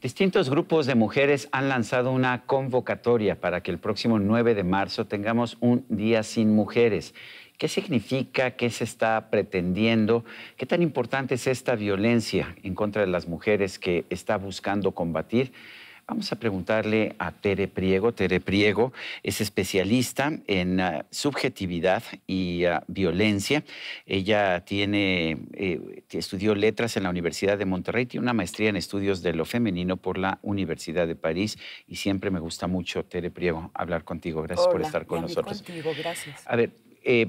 Distintos grupos de mujeres han lanzado una convocatoria para que el próximo 9 de marzo tengamos un Día sin Mujeres. ¿Qué significa? ¿Qué se está pretendiendo? ¿Qué tan importante es esta violencia en contra de las mujeres que está buscando combatir? Vamos a preguntarle a Tere Priego. Tere Priego es especialista en ah, subjetividad y ah, violencia. Ella tiene, eh, estudió letras en la Universidad de Monterrey, tiene una maestría en estudios de lo femenino por la Universidad de París y siempre me gusta mucho, Tere Priego, hablar contigo. Gracias por estar con y a nosotros. Contigo, gracias. A ver, eh,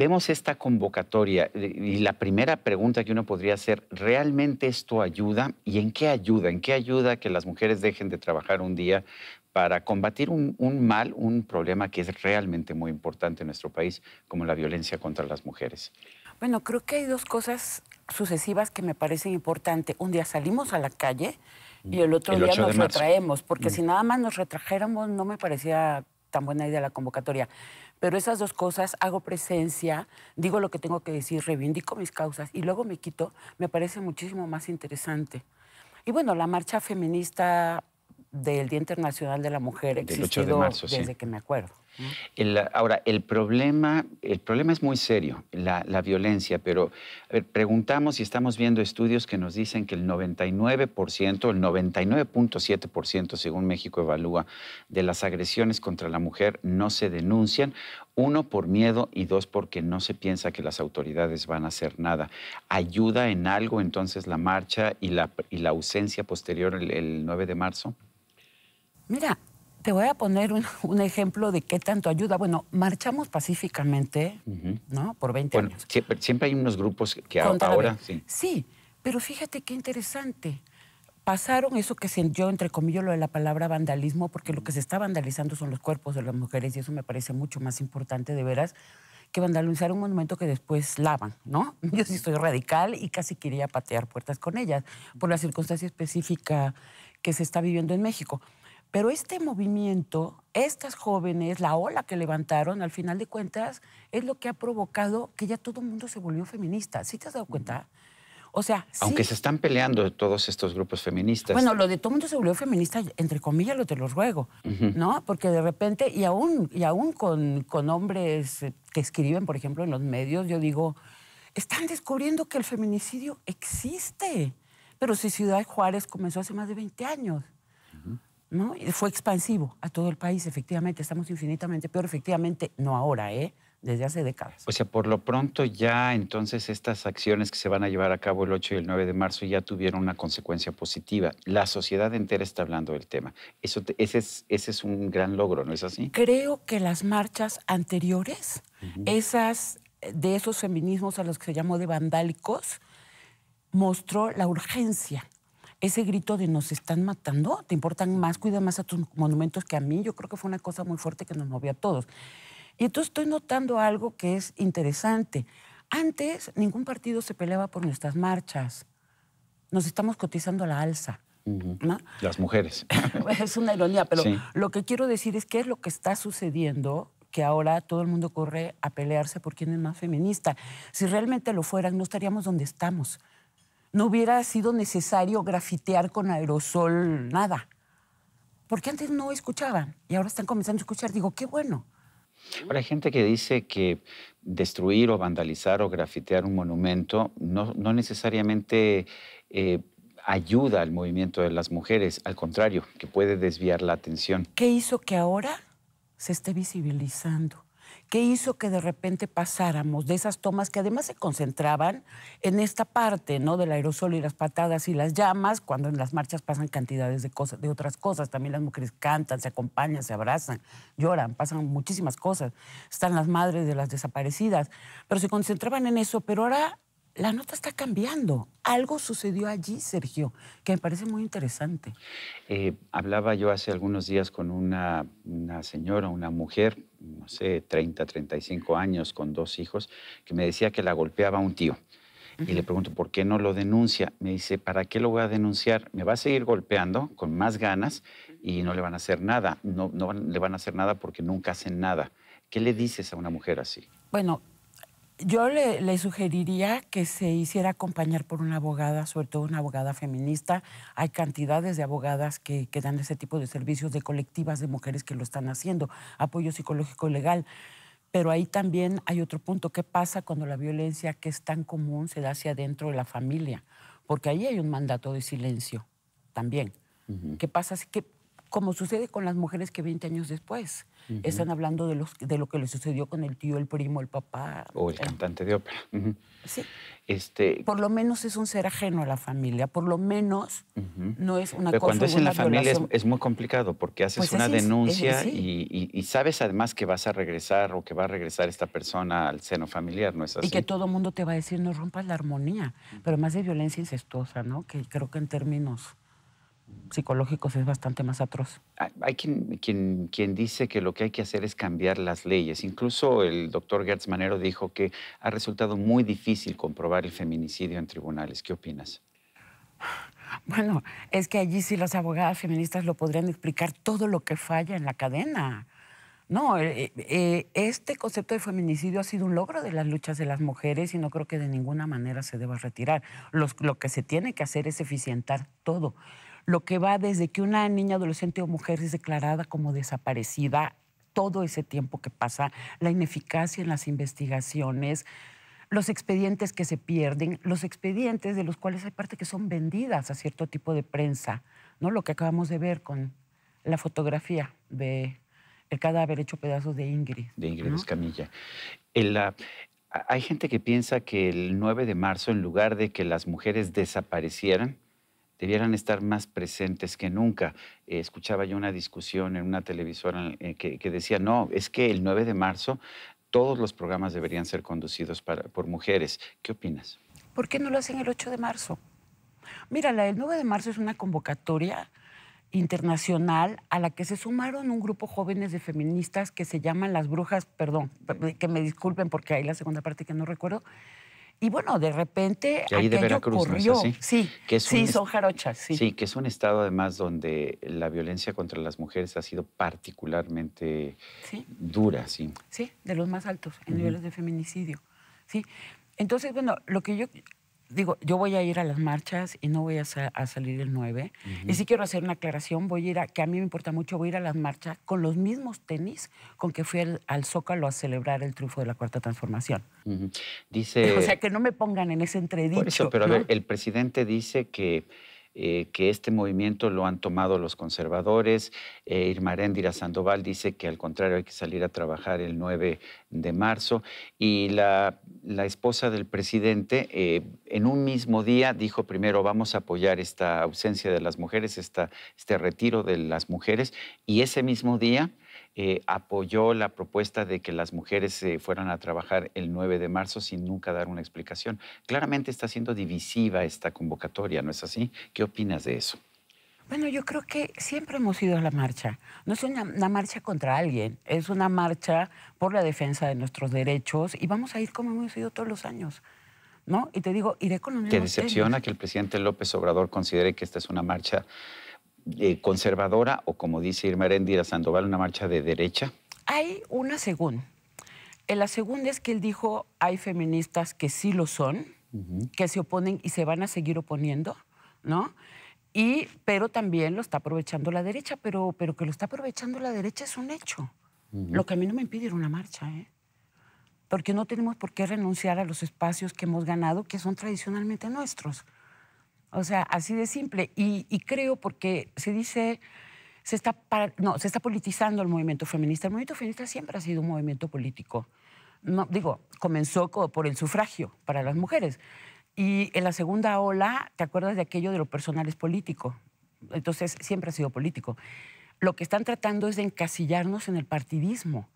vemos esta convocatoria eh, y la primera pregunta que uno podría hacer, ¿realmente esto ayuda? ¿Y en qué ayuda? ¿En qué ayuda que las mujeres dejen de trabajar un día para combatir un, mal, un problema que es realmente muy importante en nuestro país, como la violencia contra las mujeres? Bueno, creo que hay dos cosas sucesivas que me parecen importantes. Un día salimos a la calle y el otro día nos retraemos, porque mm. si nada más nos retrajéramos no me parecía tan buena idea la convocatoria. Pero esas dos cosas, hago presencia, digo lo que tengo que decir, reivindico mis causas y luego me quito, me parece muchísimo más interesante. Y bueno, la marcha feminista del Día Internacional de la Mujer ha desde que me acuerdo. El, ahora, el problema, el problema es muy serio, la, violencia, pero preguntamos y estamos viendo estudios que nos dicen que el 99%, el 99.7%, según México evalúa, de las agresiones contra la mujer no se denuncian uno, por miedo y dos, porque no se piensa que las autoridades van a hacer nada. ¿Ayuda en algo entonces la marcha y la, ausencia posterior el 9 de marzo? Mira, te voy a poner un, ejemplo de qué tanto ayuda. Bueno, marchamos pacíficamente, ¿no? Por 20 años. Siempre, siempre, hay unos grupos que ahora... Sí. sí. pero fíjate qué interesante. Pasaron eso que se, entre comillas lo de la palabra vandalismo, porque lo que se está vandalizando son los cuerpos de las mujeres y eso me parece mucho más importante, de veras, que vandalizar un monumento que después lavan, ¿no? Yo sí soy radical y casi quería patear puertas con ellas por la circunstancia específica que se está viviendo en México. Pero este movimiento, estas jóvenes, la ola que levantaron, al final de cuentas, es lo que ha provocado que ya todo el mundo se volvió feminista. ¿Sí te has dado cuenta? O sea, aunque se están peleando todos estos grupos feministas. Bueno, lo de todo el mundo se volvió feminista, entre comillas, lo te lo ruego, ¿no? Porque de repente, y aún, y aún con, con hombres eh, que escriben, por ejemplo, en los medios, yo digo, están descubriendo que el feminicidio existe. Pero si Ciudad Juárez comenzó hace más de 20 años. ¿no? Fue expansivo a todo el país, efectivamente. Estamos infinitamente peor, efectivamente, no ahora, ¿eh? desde hace décadas. O sea, por lo pronto ya entonces estas acciones que se van a llevar a cabo el 8 y el 9 de marzo ya tuvieron una consecuencia positiva. La sociedad entera está hablando del tema. Eso ese, es, ese es un gran logro, ¿no es así? Creo que las marchas anteriores, esas eh, de esos feminismos a los que se llamó de vandálicos, mostró la urgencia ese grito de nos están matando, te importan más, cuida más a tus monumentos que a mí, yo creo que fue una cosa muy fuerte que nos movió a todos. Y entonces estoy notando algo que es interesante. Antes ningún partido se peleaba por nuestras marchas. Nos estamos cotizando a la alza. Las mujeres. es una ironía, pero lo que quiero decir es qué es lo que está sucediendo que ahora todo el mundo corre a pelearse por quién es más feminista. Si realmente lo fueran, no estaríamos donde estamos no hubiera sido necesario grafitear con aerosol nada. Porque antes no escuchaban y ahora están comenzando a escuchar. Digo, qué bueno. Ahora hay gente que dice que destruir o vandalizar o grafitear un monumento no, necesariamente eh, ayuda al movimiento de las mujeres, al contrario, que puede desviar la atención. ¿Qué hizo que ahora se esté visibilizando? ¿Qué hizo que de repente pasáramos de esas tomas que además se concentraban en esta parte, ¿no? Del aerosol y las patadas y las llamas, cuando en las marchas pasan cantidades de cosas, de otras cosas. También las mujeres cantan, se acompañan, se abrazan, lloran, pasan muchísimas cosas. Están las madres de las desaparecidas. Pero se concentraban en eso, pero ahora la nota está cambiando. Algo sucedió allí, Sergio, que me parece muy interesante. Eh, hablaba yo hace algunos días con una, señora, una mujer, no sé, 30, 35 años, con dos hijos, que me decía que la golpeaba un tío. Y le pregunto, ¿por qué no lo denuncia? Me dice, ¿para qué lo voy a denunciar? Me va a seguir golpeando con más ganas y no le van a hacer nada. No, no le van a hacer nada porque nunca hacen nada. ¿Qué le dices a una mujer así? Bueno, yo le, sugeriría que se hiciera acompañar por una abogada, sobre todo una abogada feminista. Hay cantidades de abogadas que, dan ese tipo de servicios, de colectivas de mujeres que lo están haciendo, apoyo psicológico legal. Pero ahí también hay otro punto, ¿qué pasa cuando la violencia que es tan común se da hacia adentro de la familia? Porque ahí hay un mandato de silencio también. ¿Qué pasa? que...? como sucede con las mujeres que 20 años después están hablando de, los, de lo que les sucedió con el tío, el primo, el papá. O el cantante de ópera. Sí. Este... Por lo menos es un ser ajeno a la familia, por lo menos no es una Pero cosa... Cuando es en la familia es, muy complicado porque haces pues una denuncia y, sabes además que vas a regresar o que va a regresar esta persona al seno familiar, ¿no es así? Y que todo mundo te va a decir no rompas la armonía, pero más de violencia incestuosa, ¿no? Que creo que en términos psicológicos es bastante más atroz. Hay quien, quien, quien, dice que lo que hay que hacer es cambiar las leyes. Incluso el doctor Gertz Manero dijo que ha resultado muy difícil comprobar el feminicidio en tribunales. ¿Qué opinas? Bueno, es que allí sí las abogadas feministas lo podrían explicar todo lo que falla en la cadena. No, eh, eh, este concepto de feminicidio ha sido un logro de las luchas de las mujeres y no creo que de ninguna manera se deba retirar. lo que se tiene que hacer es eficientar todo lo que va desde que una niña, adolescente o mujer es declarada como desaparecida, todo ese tiempo que pasa, la ineficacia en las investigaciones, los expedientes que se pierden, los expedientes de los cuales hay parte que son vendidas a cierto tipo de prensa, ¿no? Lo que acabamos de ver con la fotografía de el cadáver hecho pedazos de Ingrid. De Ingrid Escamilla. hay gente que piensa que el 9 de marzo, en lugar de que las mujeres desaparecieran, debieran estar más presentes que nunca. Eh, escuchaba yo una discusión en una televisora eh, que, decía, no, es que el 9 de marzo todos los programas deberían ser conducidos por mujeres. ¿Qué opinas? ¿Por qué no lo hacen el 8 de marzo? Mira, el 9 de marzo es una convocatoria internacional a la que se sumaron un grupo jóvenes de feministas que se llaman las brujas, perdón, que me disculpen porque hay la segunda parte que no recuerdo, y bueno, de repente ahí de Veracruz, ocurrió. Sí, que son jarochas. Sí. que es un estado además donde la violencia contra las mujeres ha sido particularmente dura. Sí. sí, de los más altos en niveles de feminicidio. Sí, entonces, bueno, lo que yo digo, yo voy a ir a las marchas y no voy a, salir el 9. Y sí quiero hacer una aclaración, voy a ir a, que a mí me importa mucho, voy a ir a las marchas con los mismos tenis con que fui al, Zócalo a celebrar el triunfo de la Cuarta Transformación. Dice... O sea, que no me pongan en ese entredicho. Por eso, pero a ver, el presidente dice que eh, que este movimiento lo han tomado los conservadores. Eh, Irma Arendira Sandoval dice que al contrario hay que salir a trabajar el 9 de marzo. Y la, esposa del presidente eh, en un mismo día dijo primero vamos a apoyar esta ausencia de las mujeres, esta, este retiro de las mujeres. Y ese mismo día eh, apoyó la propuesta de que las mujeres se fueran a trabajar el 9 de marzo sin nunca dar una explicación. Claramente está siendo divisiva esta convocatoria, ¿no es así? ¿Qué opinas de eso? Bueno, yo creo que siempre hemos ido a la marcha. No es una, marcha contra alguien, es una marcha por la defensa de nuestros derechos y vamos a ir como hemos ido todos los años. ¿No? Y te digo, iré con ¿Te decepciona que el presidente López Obrador considere que esta es una marcha eh, conservadora o, como dice Irma Endira Sandoval, una marcha de derecha? Hay una según. Eh, la segunda es que él dijo, hay feministas que sí lo son, que se oponen y se van a seguir oponiendo, ¿no? Y, pero también lo está aprovechando la derecha, pero, pero que lo está aprovechando la derecha es un hecho. Lo que a mí no me impide ir una marcha, ¿eh? Porque no tenemos por qué renunciar a los espacios que hemos ganado, que son tradicionalmente nuestros. O sea, así de simple. Y, creo porque se dice, se está, no, se está politizando el movimiento feminista. El movimiento feminista siempre ha sido un movimiento político. No, digo, comenzó por el sufragio para las mujeres. Y en la segunda ola, ¿te acuerdas de aquello de lo personal es político? Entonces, siempre ha sido político. Lo que están tratando es de encasillarnos en el partidismo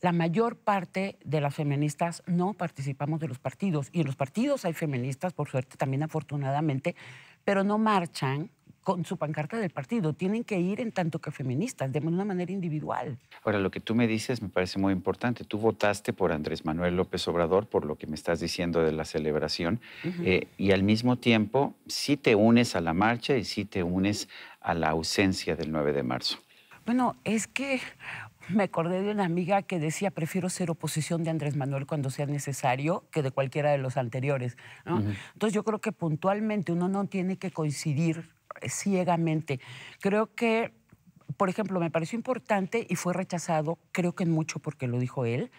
la mayor parte de las feministas no participamos de los partidos. Y en los partidos hay feministas, por suerte, también afortunadamente, pero no marchan con su pancarta del partido. Tienen que ir en tanto que feministas, de una manera individual. Ahora, lo que tú me dices me parece muy importante. Tú votaste por Andrés Manuel López Obrador, por lo que me estás diciendo de la celebración, eh, y al mismo tiempo sí te unes a la marcha y sí te unes a la ausencia del 9 de marzo. Bueno, es que me acordé de una amiga que decía, prefiero ser oposición de Andrés Manuel cuando sea necesario que de cualquiera de los anteriores. Entonces yo creo que puntualmente uno no tiene que coincidir eh, ciegamente. Creo que, por ejemplo, me pareció importante y fue rechazado, creo que en mucho porque lo dijo él,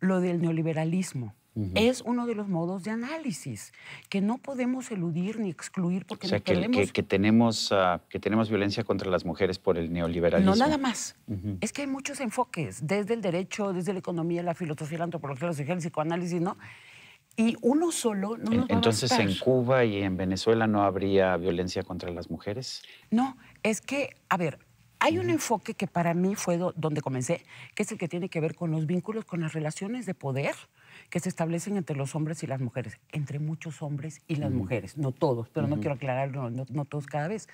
lo del neoliberalismo. Es uno de los modos de análisis que no podemos eludir ni excluir porque que, tenemos... Ah, que, tenemos, violencia contra las mujeres por el neoliberalismo. No nada más. Es que hay muchos enfoques, desde el derecho, desde la economía, la filosofía, la antropología, la el psicoanálisis, ¿no? Y uno solo no nos Entonces, ¿en Cuba y en Venezuela no habría violencia contra las mujeres? No, es que, a ver, hay un enfoque que para mí fue donde comencé, que es el que tiene que ver con los vínculos, con las relaciones de poder que se establecen entre los hombres y las mujeres, entre muchos hombres y las mujeres, no todos, pero no quiero aclararlo, no, todos cada vez.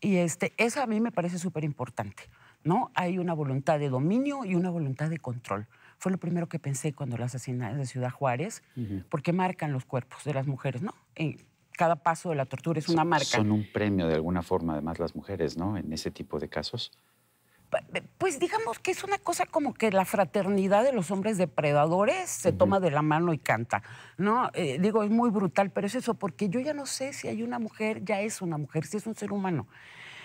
Y este, eso a mí me parece súper importante, ¿no? Hay una voluntad de dominio y una voluntad de control. Fue lo primero que pensé cuando las asesinadas de Ciudad Juárez, porque marcan los cuerpos de las mujeres, ¿no? En cada paso de la tortura es una marca. Son un premio de alguna forma, además, las mujeres, ¿no? En ese tipo de casos pues digamos que es una cosa como que la fraternidad de los hombres depredadores se toma de la mano y canta, ¿no? Eh, digo, es muy brutal, pero es eso, porque yo ya no sé si hay una mujer, ya es una mujer, si es un ser humano.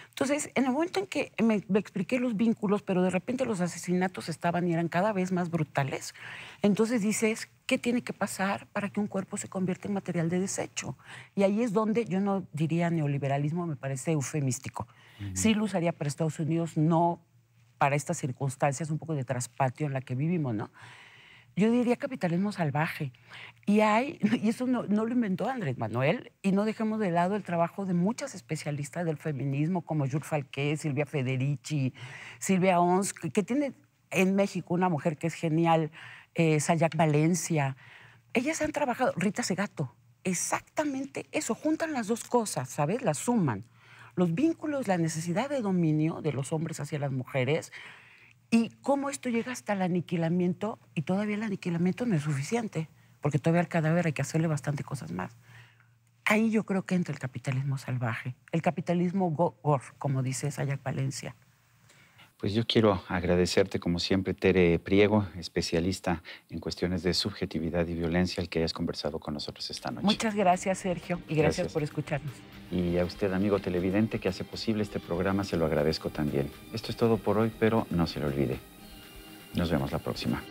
Entonces, en el momento en que me, expliqué los vínculos, pero de repente los asesinatos estaban y eran cada vez más brutales, entonces dices, ¿qué tiene que pasar para que un cuerpo se convierta en material de desecho? Y ahí es donde yo no diría neoliberalismo, me parece eufemístico. Sí lo usaría para Estados Unidos, no para estas circunstancias un poco de traspatio en la que vivimos, ¿no? Yo diría capitalismo salvaje. Y hay, y eso no, lo inventó Andrés Manuel, y no dejemos de lado el trabajo de muchas especialistas del feminismo, como Jules Falqué, Silvia Federici, Silvia Ons, que tiene en México una mujer que es genial, eh, Sayak Valencia. Ellas han trabajado, Rita Segato, exactamente eso, juntan las dos cosas, ¿sabes? Las suman los vínculos, la necesidad de dominio de los hombres hacia las mujeres y cómo esto llega hasta el aniquilamiento y todavía el aniquilamiento no es suficiente, porque todavía al cadáver hay que hacerle bastante cosas más. Ahí yo creo que entra el capitalismo salvaje, el capitalismo gore, como dice Sayac Valencia. Pues yo quiero agradecerte, como siempre, Tere Priego, especialista en cuestiones de subjetividad y violencia, el que hayas conversado con nosotros esta noche. Muchas gracias, Sergio, y gracias, gracias por escucharnos. Y a usted, amigo televidente, que hace posible este programa, se lo agradezco también. Esto es todo por hoy, pero no se lo olvide. Nos vemos la próxima.